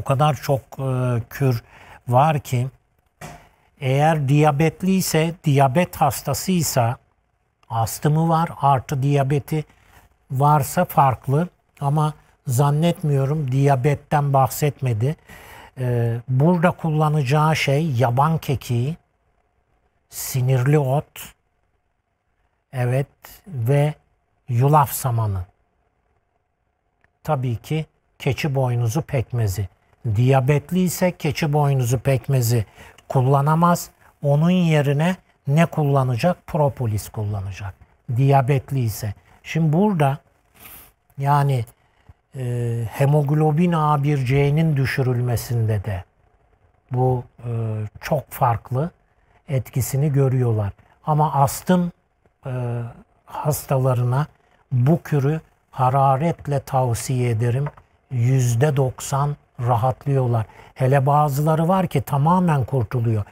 o kadar çok e, kür var ki eğer diyabetli ise, diyabet hastasıysa astımı var artı diyabeti varsa farklı ama zannetmiyorum diyabetten bahsetmedi. E, burada kullanacağı şey yaban kekiği, sinirli ot, evet ve yulaf samanı. Tabii ki keçi boynuzu pekmezi. Diyabetli ise keçi boynuzu pekmezi kullanamaz. Onun yerine ne kullanacak? Propolis kullanacak. Diyabetli ise. Şimdi burada yani e, hemoglobin A1C'nin düşürülmesinde de bu e, çok farklı etkisini görüyorlar. Ama astım e, hastalarına bu kürü hararetle tavsiye ederim. Yüzde doksan rahatlıyorlar. Hele bazıları var ki tamamen kurtuluyor.